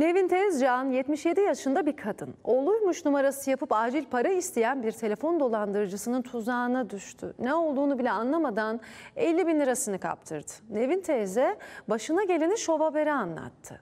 Nevin Tezcan 77 yaşında bir kadın. Oğluymuş numarası yapıp acil para isteyen bir telefon dolandırıcısının tuzağına düştü. Ne olduğunu bile anlamadan 50 bin lirasını kaptırdı. Nevin teyze başına geleni şov haberi anlattı.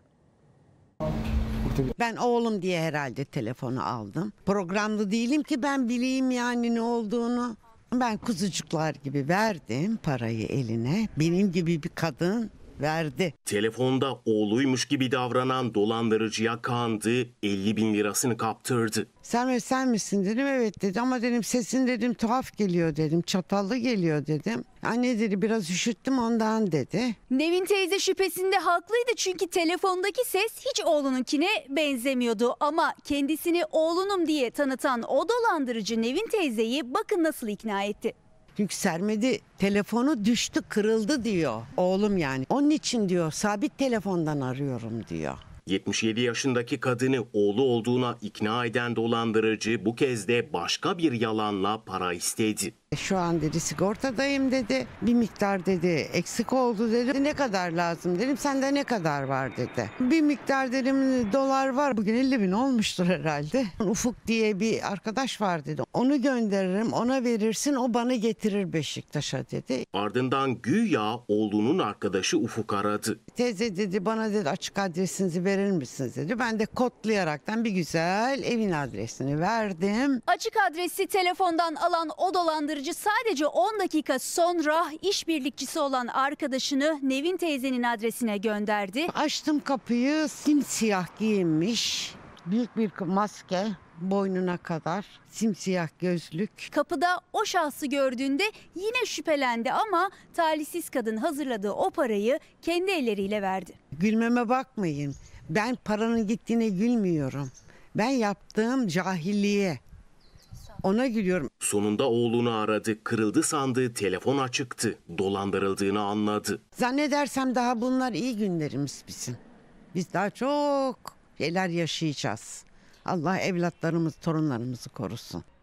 Ben oğlum diye herhalde telefonu aldım. Programlı değilim ki ben bileyim yani ne olduğunu. Ben kuzucuklar gibi verdim parayı eline. Benim gibi bir kadın verdi. Telefonda oğluymuş gibi davranan dolandırıcıya kandı, 50 bin lirasını kaptırdı. Sen ve sen misin dedim evet dedi ama dedim sesin dedim tuhaf geliyor dedim çatallı geliyor dedim. Anne dedi biraz üşüttüm ondan dedi. Nevin teyze şüphesinde haklıydı çünkü telefondaki ses hiç oğlununkine benzemiyordu. Ama kendisini oğlunum diye tanıtan o dolandırıcı Nevin teyzeyi bakın nasıl ikna etti yükselmedi. Telefonu düştü kırıldı diyor oğlum yani. Onun için diyor sabit telefondan arıyorum diyor. 77 yaşındaki kadını oğlu olduğuna ikna eden dolandırıcı bu kez de başka bir yalanla para istedi. E, şu an dedi sigortadayım dedi. Bir miktar dedi eksik oldu dedi. Ne kadar lazım dedim. Sende ne kadar var dedi. Bir miktar dedim dolar var. Bugün 50 bin olmuştur herhalde. Ufuk diye bir arkadaş var dedi. Onu gönderirim ona verirsin o bana getirir Beşiktaş'a dedi. Ardından güya oğlunun arkadaşı Ufuk aradı. Teyze dedi bana dedi açık adresinizi verir misiniz dedi. Ben de kodlayaraktan bir güzel evin adresini verdim. Açık adresi telefondan alan o dolandırıcı Dolandırıcı sadece 10 dakika sonra işbirlikçisi olan arkadaşını Nevin teyzenin adresine gönderdi. Açtım kapıyı simsiyah giyinmiş. Büyük bir maske boynuna kadar simsiyah gözlük. Kapıda o şahsı gördüğünde yine şüphelendi ama talihsiz kadın hazırladığı o parayı kendi elleriyle verdi. Gülmeme bakmayın. Ben paranın gittiğine gülmüyorum. Ben yaptığım cahilliğe ona gülüyorum. Sonunda oğlunu aradı, kırıldı sandığı telefon açıktı. Dolandırıldığını anladı. Zannedersem daha bunlar iyi günlerimiz bizim. Biz daha çok şeyler yaşayacağız. Allah evlatlarımız, torunlarımızı korusun.